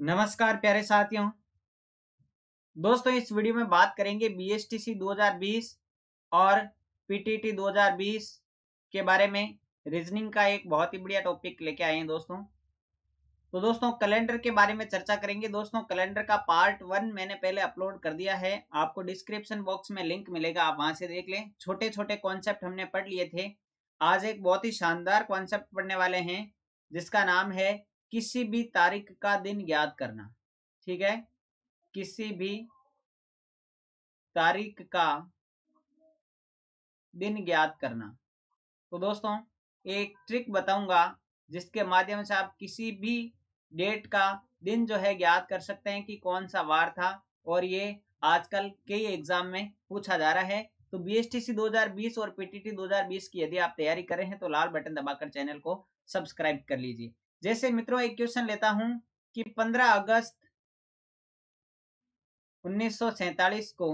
नमस्कार प्यारे साथियों दोस्तों इस वीडियो में बात करेंगे बी एस टी सी दो हजार बीस और पीटीटी बीस के बारे में रीजनिंग का एक बहुत ही बढ़िया टॉपिक लेके आए हैं दोस्तों तो दोस्तों कैलेंडर के बारे में चर्चा करेंगे दोस्तों कैलेंडर का पार्ट वन मैंने पहले अपलोड कर दिया है आपको डिस्क्रिप्शन बॉक्स में लिंक मिलेगा आप वहां से देख लें छोटे छोटे कॉन्सेप्ट हमने पढ़ लिए थे आज एक बहुत ही शानदार कॉन्सेप्ट पढ़ने वाले हैं जिसका नाम है किसी भी तारीख का दिन याद करना ठीक है किसी भी तारीख का दिन ज्ञात करना तो दोस्तों एक ट्रिक बताऊंगा जिसके माध्यम से आप किसी भी डेट का दिन जो है याद कर सकते हैं कि कौन सा वार था और ये आजकल कई एग्जाम में पूछा जा रहा है तो बीएसटीसी 2020 और पीटीटी 2020 की यदि आप तैयारी करें हैं तो लाल बटन दबाकर चैनल को सब्सक्राइब कर लीजिए जैसे मित्रों एक क्वेश्चन लेता हूं कि 15 अगस्त 1947 को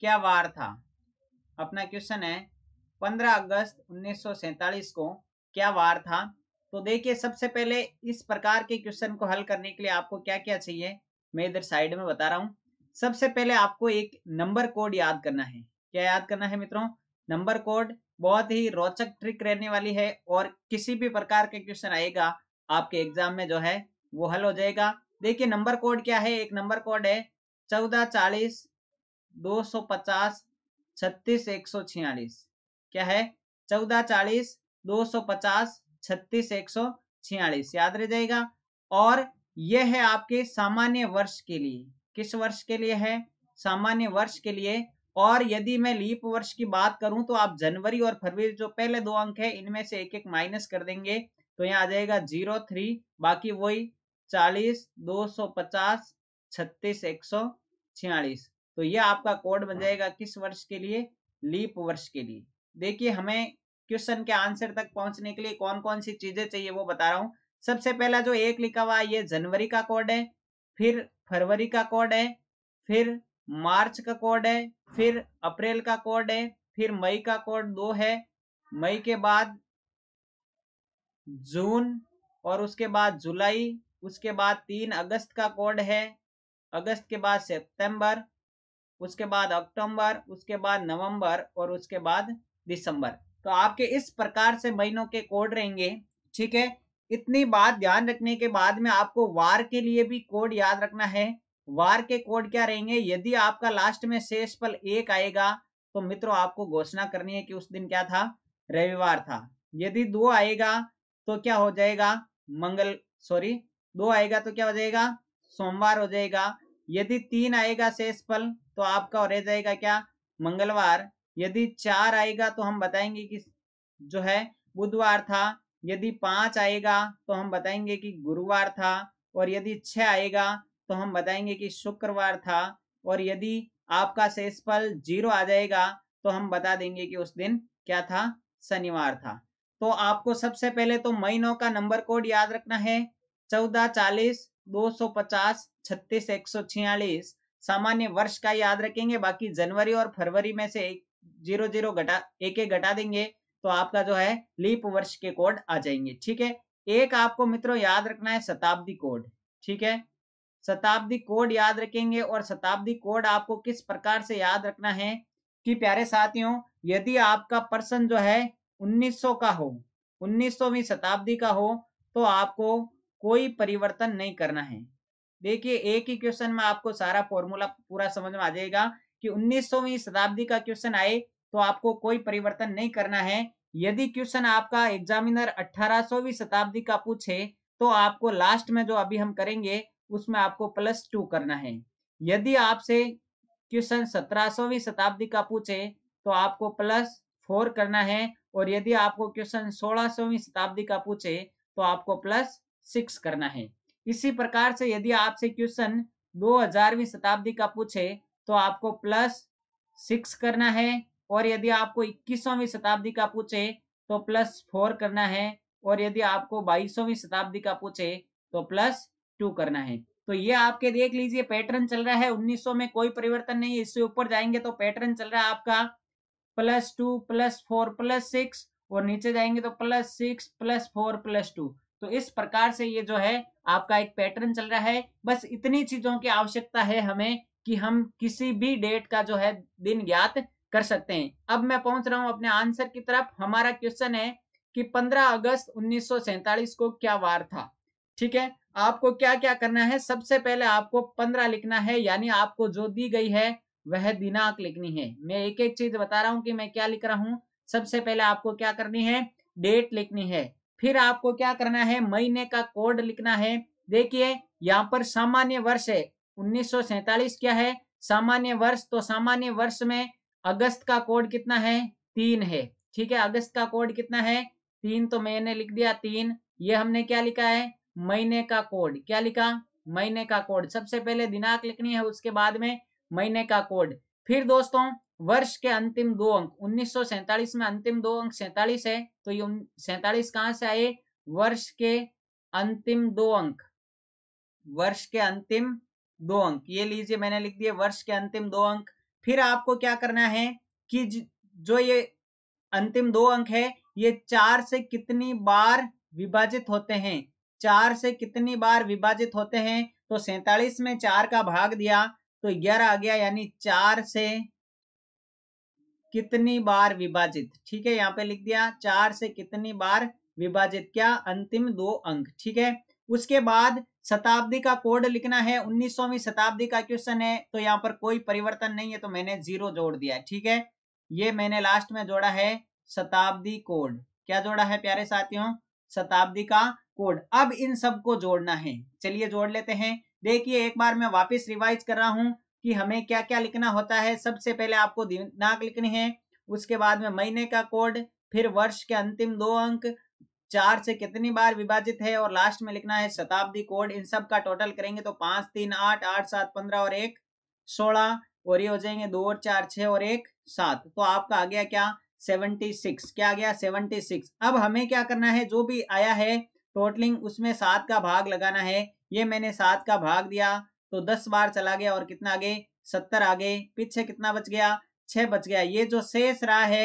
क्या वार था अपना क्वेश्चन है 15 अगस्त 1947 को क्या वार था तो देखिए सबसे पहले इस प्रकार के क्वेश्चन को हल करने के लिए आपको क्या क्या चाहिए मैं इधर साइड में बता रहा हूं सबसे पहले आपको एक नंबर कोड याद करना है क्या याद करना है मित्रों नंबर कोड बहुत ही रोचक ट्रिक रहने वाली है और किसी भी प्रकार के क्वेश्चन आएगा आपके एग्जाम में जो है वो हल हो जाएगा देखिए नंबर कोड क्या है एक नंबर कोड है चौदह चालीस दो सौ पचास छत्तीस एक सौ छियालीस क्या है चौदह चालीस दो सौ पचास छत्तीस एक सौ छियालीस याद रह जाएगा और यह है आपके सामान्य वर्ष के लिए किस वर्ष के लिए है सामान्य वर्ष के लिए और यदि मैं लीप वर्ष की बात करूं तो आप जनवरी और फरवरी जो पहले दो अंक है इनमें से एक एक माइनस कर देंगे तो यहाँ आ जाएगा जीरो थ्री बाकी वही चालीस दो सौ पचास छत्तीस एक सौ छियालीस तो ये आपका कोड बन हाँ। जाएगा किस वर्ष के लिए लीप वर्ष के लिए देखिए हमें क्वेश्चन के आंसर तक पहुंचने के लिए कौन कौन सी चीजें चाहिए वो बता रहा हूँ सबसे पहला जो एक लिखा हुआ ये जनवरी का कोड है फिर फरवरी का कोड है फिर मार्च का कोड है फिर अप्रैल का कोड है फिर मई का कोड दो है मई के बाद जून और उसके बाद जुलाई उसके बाद तीन अगस्त का कोड है अगस्त के बाद सितंबर उसके बाद अक्टूबर उसके बाद नवंबर और उसके बाद दिसंबर तो आपके इस प्रकार से महीनों के कोड रहेंगे ठीक है इतनी बात ध्यान रखने के बाद में आपको वार के लिए भी कोड याद रखना है वार के कोड क्या रहेंगे यदि आपका लास्ट में शेष पल एक आएगा तो मित्रों आपको घोषणा करनी है कि उस दिन क्या था रविवार था यदि दो आएगा तो क्या हो जाएगा मंगल सॉरी दो आएगा तो क्या हो जाएगा सोमवार हो जाएगा यदि तीन आएगा शेष पल तो आपका रह जाएगा क्या मंगलवार यदि चार आएगा तो हम बताएंगे कि जो है बुधवार था यदि पांच आएगा तो हम बताएंगे कि गुरुवार था और यदि छह आएगा तो हम बताएंगे कि शुक्रवार था और यदि आपका शेष पल जीरो आ जाएगा तो हम बता देंगे कि उस दिन क्या था शनिवार था तो आपको सबसे पहले तो महीनों का नंबर कोड याद रखना है चौदह चालीस दो सौ पचास छत्तीस एक सौ छियालीस सामान्य वर्ष का याद रखेंगे बाकी जनवरी और फरवरी में से एक जीरो जीरो घटा एक एक घटा देंगे तो आपका जो है लीप वर्ष के कोड आ जाएंगे ठीक है एक आपको मित्रों याद रखना है शताब्दी कोड ठीक है शताब्दी कोड याद रखेंगे और शताब्दी कोड आपको किस प्रकार से याद रखना है कि प्यारे साथियों यदि आपका पर्सन जो है 1900 का हो 1900वीं शताब्दी का हो तो आपको कोई परिवर्तन नहीं करना है देखिए एक ही क्वेश्चन में आपको सारा फॉर्मूला पूरा समझ में आ जाएगा कि 1900वीं शताब्दी का क्वेश्चन आए तो आपको कोई परिवर्तन नहीं करना है यदि क्वेश्चन आपका एग्जामिनर अठारह शताब्दी का पूछे तो आपको लास्ट में जो अभी हम करेंगे उसमें आपको प्लस टू करना है यदि आपसे क्वेश्चन सोवी शताब्दी का पूछे तो आपको प्लस फोर करना है और यदि आपको क्वेश्चन सोलहवीं शताब्दी का पूछे तो आपको प्लस सिक्स करना है इसी प्रकार से यदि आपसे क्वेश्चन दो हजारवी शताब्दी का पूछे तो आपको प्लस सिक्स करना है और यदि आपको 21वीं शताब्दी का पूछे तो प्लस फोर करना है और यदि आपको 22वीं शताब्दी का पूछे तो प्लस टू करना है तो ये आपके देख लीजिए पैटर्न चल रहा है 1900 में कोई परिवर्तन नहीं है इससे ऊपर जाएंगे तो पैटर्न चल रहा है आपका plus two plus four plus six और नीचे जाएंगे तो plus six plus four plus two तो इस प्रकार से ये जो है आपका एक पैटर्न चल रहा है बस इतनी चीजों की आवश्यकता है हमें कि हम किसी भी डेट का जो है दिन ज्ञात कर सकते हैं अब मैं पहुंच रहा हूं अपने आंसर की तरफ हमारा क्वेश्चन है कि 15 अगस्त उन्नीस को क्या वार था ठीक है आपको क्या क्या करना है सबसे पहले आपको पंद्रह लिखना है यानी आपको जो दी गई है वह दिनांक लिखनी है मैं एक एक चीज बता रहा हूं कि मैं क्या लिख रहा हूं सबसे पहले आपको क्या करनी है डेट लिखनी है फिर आपको क्या करना है महीने का कोड लिखना है देखिए यहाँ पर सामान्य वर्ष है उन्नीस क्या है सामान्य वर्ष तो सामान्य वर्ष में अगस्त का कोड कितना है तीन है ठीक है अगस्त का कोड कितना है तीन तो मैंने लिख दिया तीन ये हमने क्या लिखा है महीने का कोड क्या लिखा महीने का कोड सबसे पहले दिनांक लिखनी है उसके बाद में महीने का कोड फिर दोस्तों वर्ष के अंतिम दो अंक उन्नीस में अंतिम दो अंक सैतालीस है तो ये सैतालीस कहां से आए वर्ष के अंतिम दो अंक वर्ष के अंतिम दो अंक ये लीजिए मैंने लिख दिए वर्ष के अंतिम दो अंक फिर आपको क्या करना है कि जो ये अंतिम दो अंक है ये चार से कितनी बार विभाजित होते हैं चार से कितनी बार विभाजित होते हैं तो सैतालीस में चार का भाग दिया तो ग्यारह आ गया यानी चार से कितनी बार विभाजित ठीक है यहाँ पे लिख दिया चार से कितनी बार विभाजित क्या अंतिम दो अंक ठीक है उसके बाद शताब्दी का कोड लिखना है उन्नीसवी शताब्दी का क्वेश्चन है तो यहाँ पर कोई परिवर्तन नहीं है तो मैंने जीरो जोड़ दिया ठीक है ये मैंने लास्ट में जोड़ा है शताब्दी कोड क्या जोड़ा है प्यारे साथियों शताब्दी का कोड अब इन सब को जोड़ना है चलिए जोड़ लेते हैं देखिए एक बार मैं वापस रिवाइज कर रहा हूँ कि हमें क्या क्या लिखना होता है सबसे पहले आपको दिनांक लिखनी है उसके बाद में महीने का कोड फिर वर्ष के अंतिम दो अंक चार से कितनी बार विभाजित है और लास्ट में लिखना है शताब्दी कोड इन सब का टोटल करेंगे तो पांच तीन आठ आठ सात पंद्रह और एक सोलह और ये हो जाएंगे दो और चार छह और एक सात तो आपका आ गया क्या 76 क्या आ गया 76 अब हमें क्या करना है जो भी आया है टोटलिंग उसमें सात का भाग लगाना है ये मैंने सात का भाग दिया तो दस बार चला गया और कितना आगे सत्तर आगे पीछे कितना बच गया छह बच गया ये जो शेष रहा है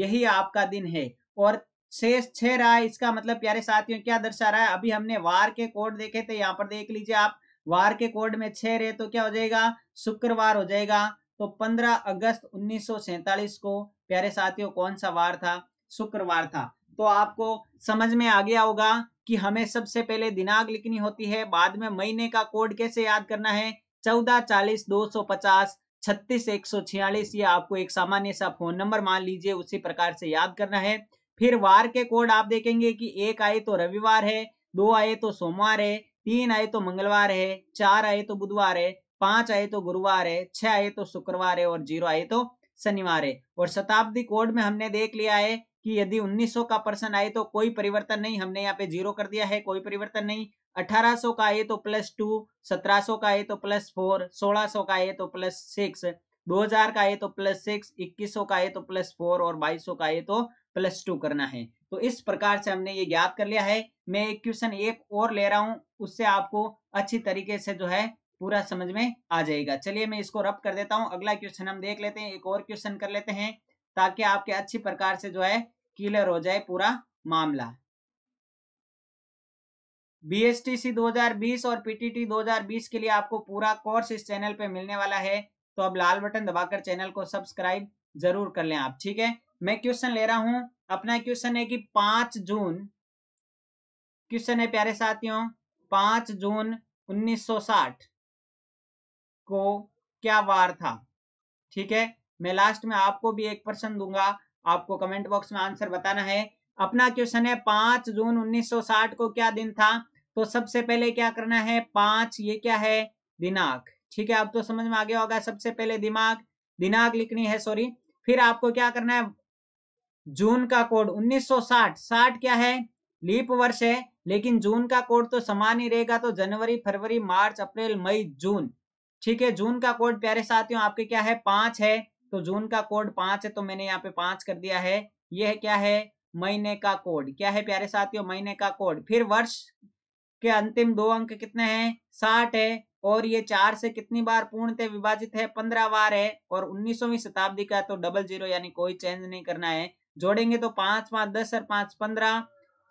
यही आपका दिन है और शेष छह रहा है इसका मतलब प्यारे साथियों क्या दर्शा रहा है अभी हमने वार के कोड देखे थे यहाँ पर देख लीजिए आप वार के कोड में छह रहे तो क्या हो जाएगा शुक्रवार हो जाएगा तो 15 अगस्त 1947 को प्यारे साथियों कौन सा वार था शुक्रवार था तो आपको समझ में आ गया होगा कि हमें सबसे पहले दिनांक लिखनी होती है बाद में महीने का कोड कैसे याद करना है चौदह चालीस दो सौ पचास छत्तीस एक सौ छियालीस ये आपको एक सामान्य सा फोन नंबर मान लीजिए उसी प्रकार से याद करना है फिर वार के कोड आप देखेंगे कि एक आए तो रविवार है दो आए तो सोमवार है तीन आए तो मंगलवार है चार आए तो बुधवार है पांच आए तो गुरुवार है छह आए तो शुक्रवार है और जीरो आए तो शनिवार है और शताब्दी कोड में हमने देख लिया है कि यदि 1900 का पर्सन आए तो कोई परिवर्तन नहीं हमने यहाँ पे जीरो कर दिया है कोई परिवर्तन नहीं 1800 का आए तो प्लस टू 1700 का आए तो प्लस फोर 1600 का आए तो प्लस सिक्स 2000 का आए तो प्लस सिक्स 2100 का आए तो प्लस फोर और 2200 का आए तो प्लस टू करना है तो इस प्रकार से हमने ये ज्ञात कर लिया है मैं एक क्वेश्चन एक और ले रहा हूं उससे आपको अच्छी तरीके से जो है पूरा समझ में आ जाएगा चलिए मैं इसको रब कर देता हूँ अगला क्वेश्चन हम देख लेते हैं एक और क्वेश्चन कर लेते हैं ताकि आपके अच्छी प्रकार से जो है क्लियर हो जाए पूरा मामला बीएसटीसी 2020 और पीटीटी 2020 के लिए आपको पूरा कोर्स इस चैनल पे मिलने वाला है तो अब लाल बटन दबाकर चैनल को सब्सक्राइब जरूर कर लें आप ठीक है मैं क्वेश्चन ले रहा हूं अपना क्वेश्चन है कि पांच जून क्वेश्चन है प्यारे साथियों पांच जून 1960 को क्या वार था ठीक है मैं लास्ट में आपको भी एक प्रश्न दूंगा आपको कमेंट बॉक्स में आंसर बताना है अपना क्वेश्चन है पांच जून 1960 को क्या दिन था तो सबसे पहले क्या करना है पांच ये क्या है दिनांक ठीक है आप तो समझ में आ गया होगा सबसे पहले दिमाग दिनांक लिखनी है सॉरी फिर आपको क्या करना है जून का कोड 1960 60 क्या है लीप वर्ष है लेकिन जून का कोड तो समान ही रहेगा तो जनवरी फरवरी मार्च अप्रैल मई जून ठीक है जून का कोड प्यारे साथियों आपके क्या है पांच है तो जून का कोड पांच है तो मैंने यहाँ पे पांच कर दिया है यह है क्या है महीने का कोड क्या है प्यारे साथियों महीने का कोड फिर वर्ष के अंतिम दो अंक कितने हैं साठ है और ये चार से कितनी बार पूर्णतः विभाजित है पंद्रह बार है और उन्नीसवीं शताब्दी का तो डबल जीरो यानी कोई चेंज नहीं करना है जोड़ेंगे तो पांच पांच दस और पांच पंद्रह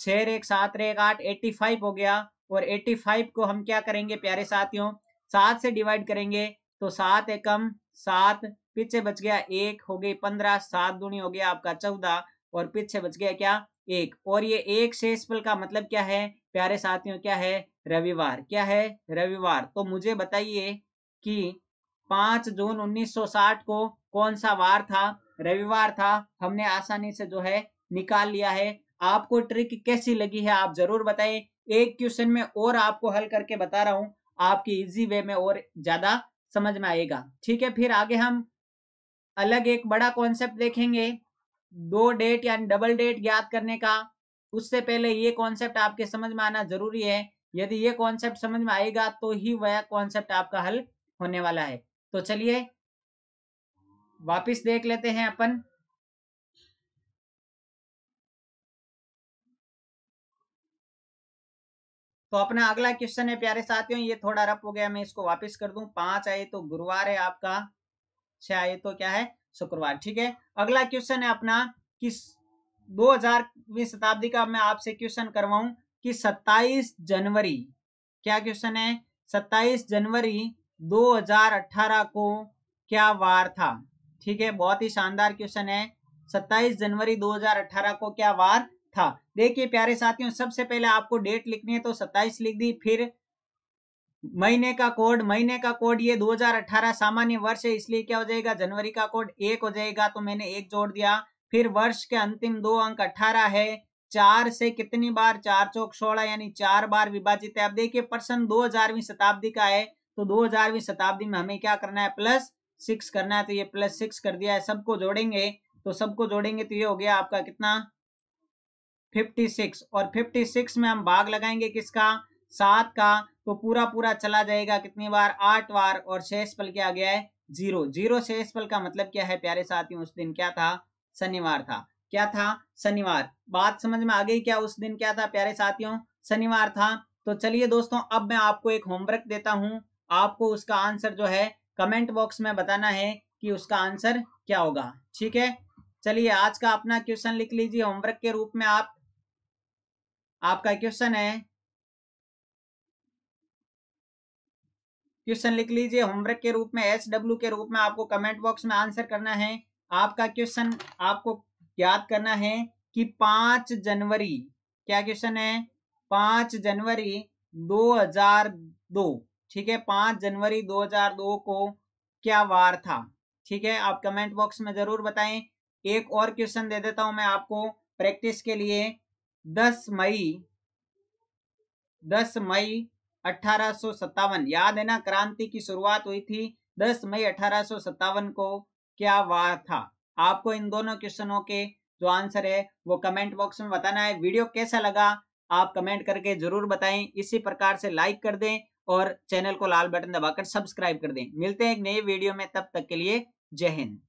छह एक सात एक आठ एट्टी फाइव हो गया और एट्टी फाइव को हम क्या करेंगे प्यारे साथियों सात से डिवाइड करेंगे तो सात एकम सात पीछे बच गया एक हो गई पंद्रह सात दूनी हो गया आपका चौदह और पीछे बच गया क्या एक और ये एक शेष पल का मतलब क्या है प्यारे साथियों क्या है रविवार क्या है रविवार तो मुझे बताइए कि पांच जून 1960 को कौन सा वार था रविवार था हमने आसानी से जो है निकाल लिया है आपको ट्रिक कैसी लगी है आप जरूर बताएं एक क्वेश्चन में और आपको हल करके बता रहा हूं आपकी इजी वे में और ज्यादा समझ में आएगा ठीक है फिर आगे हम अलग एक बड़ा कॉन्सेप्ट देखेंगे दो डेट या डबल डेट ज्ञात करने का उससे पहले ये कॉन्सेप्ट आपके समझ में आना जरूरी है यदि ये कॉन्सेप्ट समझ में आएगा तो ही वह कॉन्सेप्ट आपका हल होने वाला है तो चलिए वापिस देख लेते हैं अपन तो अपना अगला क्वेश्चन है प्यारे साथियों ये थोड़ा रफ हो गया मैं इसको वापस कर दूं पांच आए तो गुरुवार है आपका छह आए तो क्या है शुक्रवार ठीक है अगला क्वेश्चन है अपना किस हजारवीं शताब्दी का मैं आपसे क्वेश्चन करवाऊं कि 27 जनवरी क्या क्वेश्चन है 27 जनवरी 2018 को क्या वार था ठीक है बहुत ही शानदार क्वेश्चन है 27 जनवरी 2018 को क्या वार था देखिए प्यारे साथियों सबसे पहले आपको डेट लिखनी है तो 27 लिख दी फिर महीने का कोड महीने का कोड ये 2018 सामान्य वर्ष है इसलिए क्या हो जाएगा जनवरी का कोड एक हो जाएगा तो मैंने एक जोड़ दिया फिर वर्ष के अंतिम दो अंक अठारह है चार से कितनी बार चार चौक सोलह यानी चार बार विभाजित है अब देखिए पर्सन दो हजारवीं शताब्दी का है तो दो हजारवीं शताब्दी में हमें क्या करना है प्लस सिक्स करना है तो ये प्लस सिक्स कर दिया है सबको जोड़ेंगे तो सबको जोड़ेंगे तो ये हो गया आपका कितना 56 और 56 में हम भाग लगाएंगे किसका सात का तो पूरा पूरा चला जाएगा कितनी बार आठ बार और शेष पल क्या आ गया है जीरो जीरो शेष पल का मतलब क्या है प्यारे साथियों उस दिन क्या था शनिवार था क्या था शनिवार बात समझ में आ गई क्या उस दिन क्या था प्यारे साथियों शनिवार था तो चलिए दोस्तों अब मैं आपको एक होमवर्क देता हूं आपको उसका आंसर जो है कमेंट बॉक्स में बताना है कि उसका आंसर क्या होगा ठीक है चलिए आज का अपना क्वेश्चन लिख लीजिए होमवर्क के रूप में आप आपका क्वेश्चन है क्वेश्चन लिख लीजिए होमवर्क के रूप में एस डब्ल्यू के रूप में आपको कमेंट बॉक्स में आंसर करना है आपका क्वेश्चन आपको याद करना है कि पांच जनवरी क्या क्वेश्चन है पांच जनवरी 2002 ठीक है पांच जनवरी 2002 को क्या वार था ठीक है आप कमेंट बॉक्स में जरूर बताएं एक और क्वेश्चन दे देता हूं मैं आपको प्रैक्टिस के लिए दस मई दस मई अठारह याद है ना क्रांति की शुरुआत हुई थी 10 मई अठारह को क्या वार था आपको इन दोनों क्वेश्चनों के जो आंसर है वो कमेंट बॉक्स में बताना है वीडियो कैसा लगा आप कमेंट करके जरूर बताएं इसी प्रकार से लाइक कर दें और चैनल को लाल बटन दबाकर सब्सक्राइब कर दें मिलते हैं एक नए वीडियो में तब तक के लिए जय हिंद